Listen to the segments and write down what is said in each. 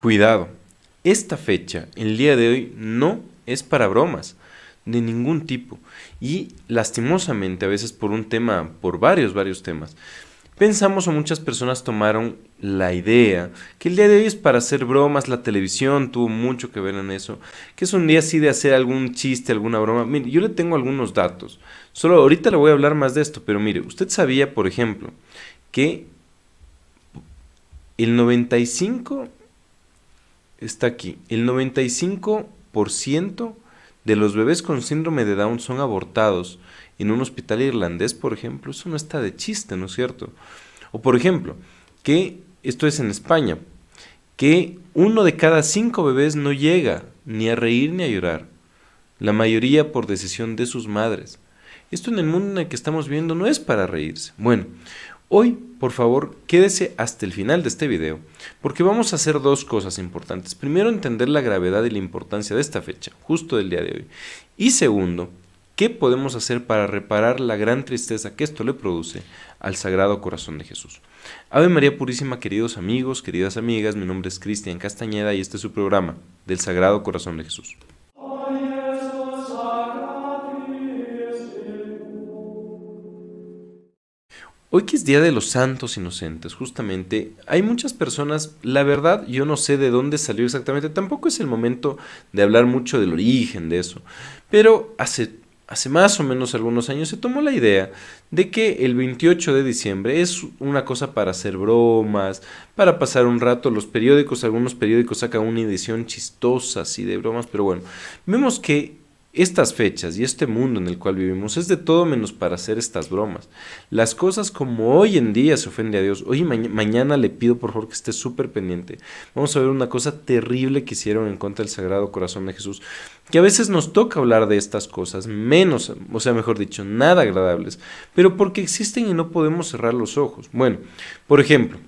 Cuidado, esta fecha, el día de hoy, no es para bromas de ningún tipo. Y lastimosamente, a veces por un tema, por varios, varios temas, pensamos o muchas personas tomaron la idea que el día de hoy es para hacer bromas, la televisión tuvo mucho que ver en eso, que es un día así de hacer algún chiste, alguna broma. Mire, yo le tengo algunos datos, solo ahorita le voy a hablar más de esto, pero mire, usted sabía, por ejemplo, que el 95 está aquí. El 95% de los bebés con síndrome de Down son abortados en un hospital irlandés, por ejemplo. Eso no está de chiste, ¿no es cierto? O por ejemplo, que esto es en España, que uno de cada cinco bebés no llega ni a reír ni a llorar, la mayoría por decisión de sus madres. Esto en el mundo en el que estamos viendo no es para reírse. Bueno, Hoy, por favor, quédese hasta el final de este video, porque vamos a hacer dos cosas importantes. Primero, entender la gravedad y la importancia de esta fecha, justo del día de hoy. Y segundo, ¿qué podemos hacer para reparar la gran tristeza que esto le produce al Sagrado Corazón de Jesús? Ave María Purísima, queridos amigos, queridas amigas, mi nombre es Cristian Castañeda y este es su programa, del Sagrado Corazón de Jesús. Hoy que es Día de los Santos Inocentes, justamente, hay muchas personas, la verdad yo no sé de dónde salió exactamente, tampoco es el momento de hablar mucho del origen de eso, pero hace, hace más o menos algunos años se tomó la idea de que el 28 de diciembre es una cosa para hacer bromas, para pasar un rato, los periódicos, algunos periódicos sacan una edición chistosa así de bromas, pero bueno, vemos que estas fechas y este mundo en el cual vivimos es de todo menos para hacer estas bromas. Las cosas como hoy en día se ofende a Dios. Hoy mañana le pido por favor que esté súper pendiente. Vamos a ver una cosa terrible que hicieron en contra del Sagrado Corazón de Jesús. Que a veces nos toca hablar de estas cosas, menos, o sea, mejor dicho, nada agradables. Pero porque existen y no podemos cerrar los ojos. Bueno, por ejemplo,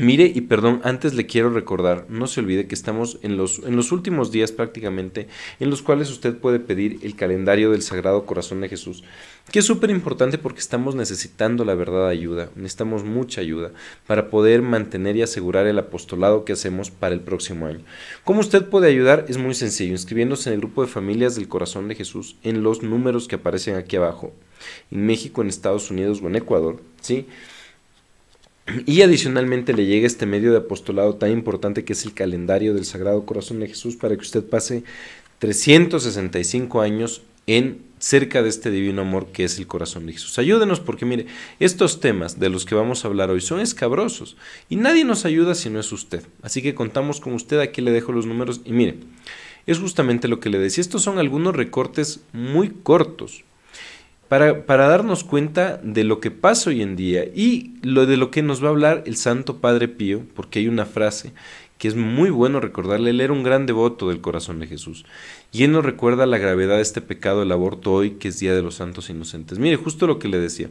Mire, y perdón, antes le quiero recordar, no se olvide que estamos en los, en los últimos días prácticamente, en los cuales usted puede pedir el calendario del Sagrado Corazón de Jesús, que es súper importante porque estamos necesitando la verdad ayuda, necesitamos mucha ayuda para poder mantener y asegurar el apostolado que hacemos para el próximo año. ¿Cómo usted puede ayudar? Es muy sencillo, inscribiéndose en el grupo de familias del Corazón de Jesús en los números que aparecen aquí abajo, en México, en Estados Unidos o en Ecuador, ¿sí? sí y adicionalmente le llega este medio de apostolado tan importante que es el calendario del Sagrado Corazón de Jesús para que usted pase 365 años en cerca de este divino amor que es el corazón de Jesús. Ayúdenos porque mire, estos temas de los que vamos a hablar hoy son escabrosos y nadie nos ayuda si no es usted. Así que contamos con usted, aquí le dejo los números y mire, es justamente lo que le decía, estos son algunos recortes muy cortos, para, darnos cuenta de lo que pasa hoy en día y lo de lo que nos va a hablar el Santo Padre Pío, porque hay una frase que es muy bueno recordarle, él era un gran devoto del corazón de Jesús. Y él nos recuerda la gravedad de este pecado, el aborto hoy, que es Día de los Santos Inocentes. Mire, justo lo que le decía.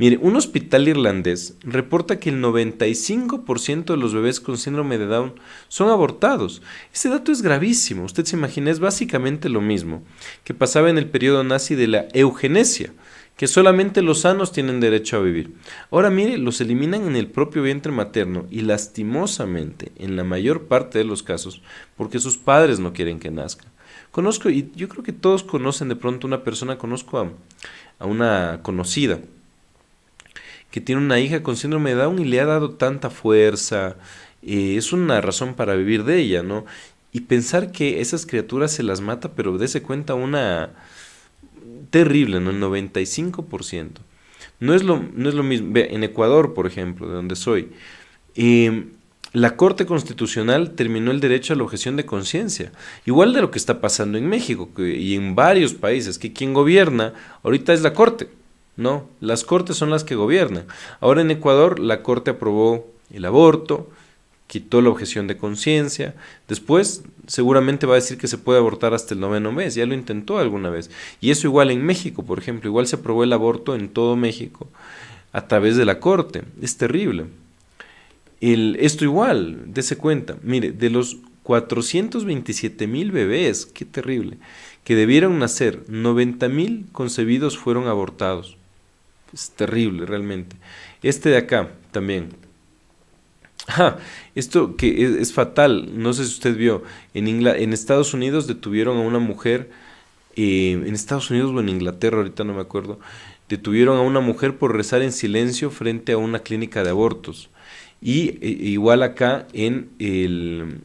Mire, un hospital irlandés reporta que el 95% de los bebés con síndrome de Down son abortados. Este dato es gravísimo. Usted se imagina, es básicamente lo mismo que pasaba en el periodo nazi de la eugenesia, que solamente los sanos tienen derecho a vivir. Ahora mire, los eliminan en el propio vientre materno y lastimosamente, en la mayor parte de los casos, porque sus padres no quieren que nazca. Conozco, y yo creo que todos conocen de pronto una persona, conozco a, a una conocida que tiene una hija con síndrome de Down y le ha dado tanta fuerza. Eh, es una razón para vivir de ella, ¿no? Y pensar que esas criaturas se las mata, pero dése cuenta una terrible, ¿no? El 95%. No es lo, no es lo mismo. En Ecuador, por ejemplo, de donde soy, em, la Corte Constitucional terminó el derecho a la objeción de conciencia. Igual de lo que está pasando en México y en varios países, que quien gobierna ahorita es la Corte. No, las cortes son las que gobiernan. Ahora en Ecuador la corte aprobó el aborto, quitó la objeción de conciencia. Después, seguramente va a decir que se puede abortar hasta el noveno mes, ya lo intentó alguna vez. Y eso igual en México, por ejemplo, igual se aprobó el aborto en todo México a través de la corte. Es terrible. esto igual, dése cuenta, mire, de los 427 mil bebés, qué terrible, que debieron nacer, 90 mil concebidos fueron abortados. Es terrible realmente. Este de acá también. esto que es, fatal, no sé si usted vio, en, en Estados Unidos detuvieron a una mujer, eh, en Estados Unidos o en Inglaterra, ahorita no me acuerdo, detuvieron a una mujer por rezar en silencio frente a una clínica de abortos. Y e, igual acá en, el,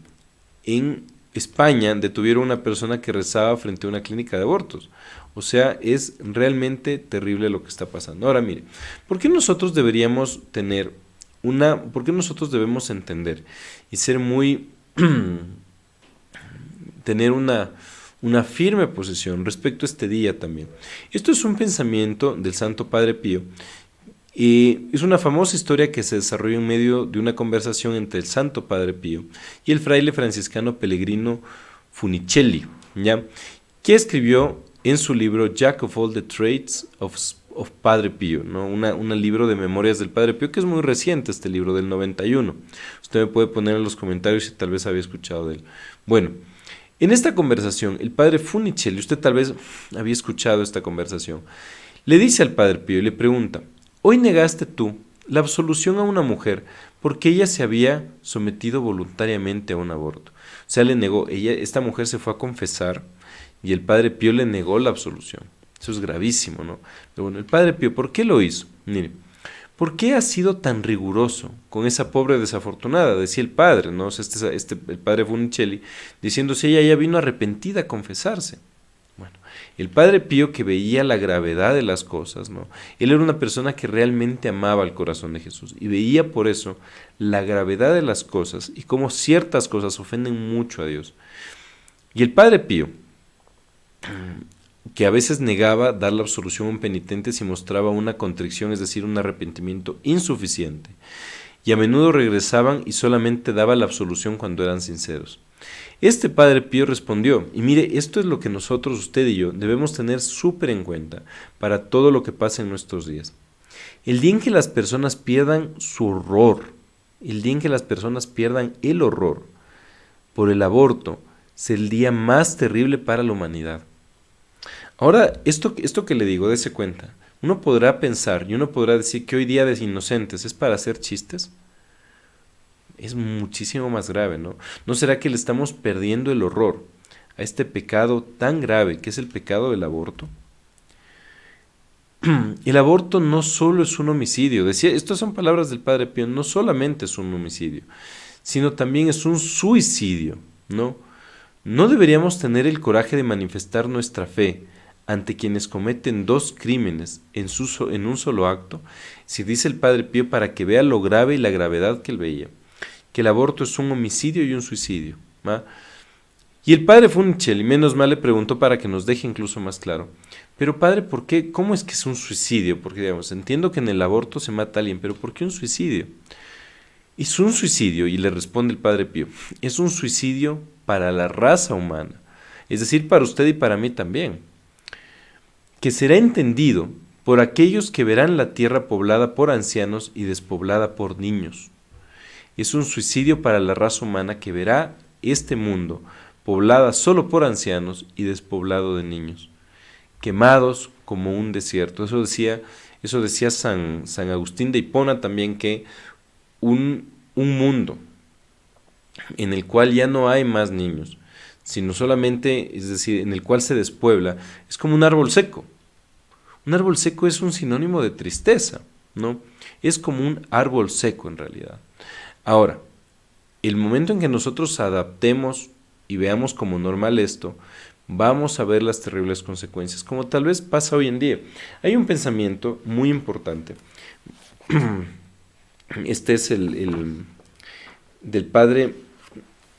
en España detuvieron a una persona que rezaba frente a una clínica de abortos. O sea, es realmente terrible lo que está pasando. Ahora mire, ¿por qué nosotros deberíamos tener una... ¿Por qué nosotros debemos entender y ser muy... tener una, una firme posición respecto a este día también? Esto es un pensamiento del Santo Padre Pío y es una famosa historia que se desarrolló en medio de una conversación entre el Santo Padre Pío y el fraile franciscano Pellegrino Funicelli, ¿ya? que escribió en su libro Jack of All the Trades of, Padre Pío, ¿no? un libro de memorias del Padre Pío que es muy reciente este libro del 91. Usted me puede poner en los comentarios si tal vez había escuchado de él. Bueno, en esta conversación, el padre y usted tal vez había escuchado esta conversación, le dice al padre Pío y le pregunta, hoy negaste tú la absolución a una mujer porque ella se había sometido voluntariamente a un aborto sea, le negó, ella, esta mujer se fue a confesar y el padre Pío le negó la absolución. Eso es gravísimo, ¿no? Pero bueno, el padre Pío, ¿por qué lo hizo? Mire, ¿por qué ha sido tan riguroso con esa pobre desafortunada? Decía el padre, ¿no? O este, este, el padre Funicelli, diciendo si ella ya vino arrepentida a confesarse. El padre Pío que veía la gravedad de las cosas, ¿no? Él era una persona que realmente amaba el corazón de Jesús y veía por eso la gravedad de las cosas y cómo ciertas cosas ofenden mucho a Dios. Y el padre Pío, que a veces negaba dar la absolución a un penitente si mostraba una contrición, es decir, un arrepentimiento insuficiente, y a menudo regresaban y solamente daba la absolución cuando eran sinceros. Este padre Pío respondió, y mire, esto es lo que nosotros, usted y yo, debemos tener súper en cuenta para todo lo que pasa en nuestros días. El día en que las personas pierdan su horror, el día en que las personas pierdan el horror por el aborto, es el día más terrible para la humanidad. Ahora, esto, esto que le digo, dése cuenta. Uno podrá pensar y uno podrá decir que hoy día de inocentes es para hacer chistes es muchísimo más grave, ¿no? ¿No será que le estamos perdiendo el horror a este pecado tan grave que es el pecado del aborto? El aborto no solo es un homicidio, decía, estas son palabras del padre Pío, no solamente es un homicidio, sino también es un suicidio, ¿no? No deberíamos tener el coraje de manifestar nuestra fe ante quienes cometen dos crímenes en, en un solo acto, si dice el padre Pío para que vea lo grave y la gravedad que él veía que el aborto es un homicidio y un suicidio. Y el padre Funchel, y menos mal le preguntó para que nos deje incluso más claro, pero padre, ¿por qué? ¿Cómo es que es un suicidio? Porque digamos, entiendo que en el aborto se mata a alguien, pero ¿por qué un suicidio? Es un suicidio, y le responde el padre Pío, es un suicidio para la raza humana, es decir, para usted y para mí también, que será entendido por aquellos que verán la tierra poblada por ancianos y despoblada por niños es un suicidio para la raza humana que verá este mundo poblada solo por ancianos y despoblado de niños, quemados como un desierto. Eso decía, eso decía San, San Agustín de Hipona también que un, un mundo en el cual ya no hay más niños, sino solamente, es decir, en el cual se despuebla, es como un árbol seco. Un árbol seco es un sinónimo de tristeza, ¿no? Es como un árbol seco en realidad. Ahora, el momento en que nosotros adaptemos y veamos como normal esto, vamos a ver las terribles consecuencias, como tal vez pasa hoy en día. Hay un pensamiento muy importante. Este es el, del padre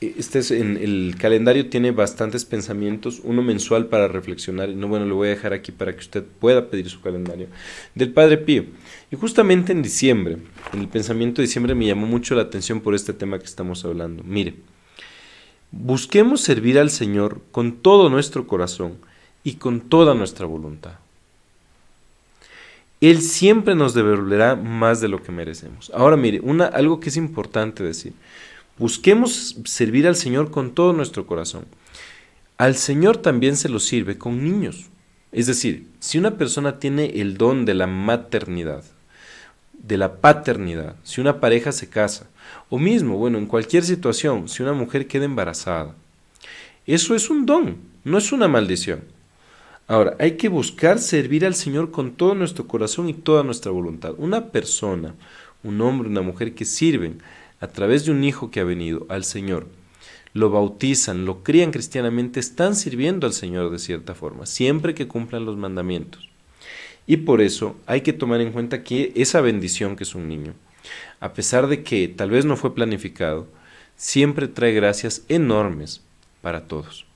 eh, este es en, el calendario tiene bastantes pensamientos, uno mensual para reflexionar, y no bueno, lo voy a dejar aquí para que usted pueda pedir su calendario del Padre Pío. Y justamente en diciembre, en el pensamiento de diciembre me llamó mucho la atención por este tema que estamos hablando. Mire, busquemos servir al Señor con todo nuestro corazón y con toda nuestra voluntad. Él siempre nos devolverá más de lo que merecemos. Ahora mire, una, algo que es importante decir. Busquemos servir al Señor con todo nuestro corazón. Al Señor también se lo sirve con niños. Es decir, si una persona tiene el don de la maternidad, de la paternidad, si una pareja se casa, o mismo, bueno, en cualquier situación, si una mujer queda embarazada, eso es un don, no es una maldición. Ahora, hay que buscar servir al Señor con todo nuestro corazón y toda nuestra voluntad. Una persona, un hombre, una mujer que sirven a través de un hijo que ha venido al Señor, lo bautizan, lo crían cristianamente, están sirviendo al Señor de cierta forma, siempre que cumplan los mandamientos. Y por eso hay que tomar en cuenta que esa bendición que es un niño, a pesar de que tal vez no fue planificado, siempre trae gracias enormes para todos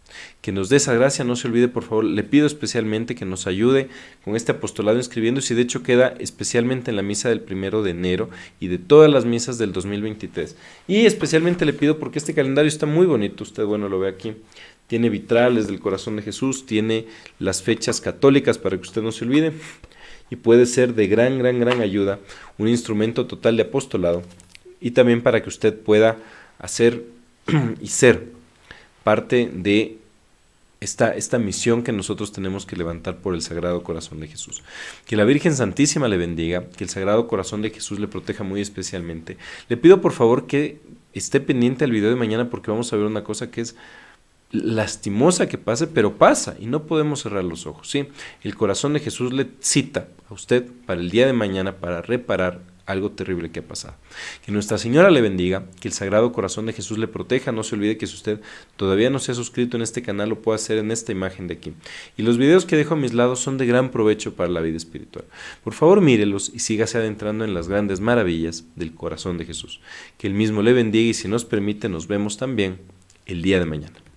que nos dé esa gracia. No se olvide, por favor, le pido especialmente que nos ayude con este apostolado escribiendo si de hecho queda especialmente en la misa del primero de enero y de todas las misas del 2023. Y especialmente le pido porque este calendario está muy bonito. Usted, bueno, lo ve aquí tiene vitrales del corazón de Jesús, tiene las fechas católicas para que usted no se olvide y puede ser de gran, gran, gran ayuda, un instrumento total de apostolado y también para que usted pueda hacer y ser parte de esta, misión que nosotros tenemos que levantar por el Sagrado Corazón de Jesús. Que la Virgen Santísima le bendiga, que el Sagrado Corazón de Jesús le proteja muy especialmente. Le pido por favor que esté pendiente al video de mañana porque vamos a ver una cosa que es lastimosa que pase, pero pasa y no podemos cerrar los ojos. Sí, el corazón de Jesús le cita a usted para el día de mañana para reparar algo terrible que ha pasado. Que Nuestra Señora le bendiga, que el Sagrado Corazón de Jesús le proteja. No se olvide que si usted todavía no se ha suscrito en este canal, lo puede hacer en esta imagen de aquí. Y los videos que dejo a mis lados son de gran provecho para la vida espiritual. Por favor, mírelos y sígase adentrando en las grandes maravillas del corazón de Jesús. Que el mismo le bendiga y si nos permite, nos vemos también el día de mañana.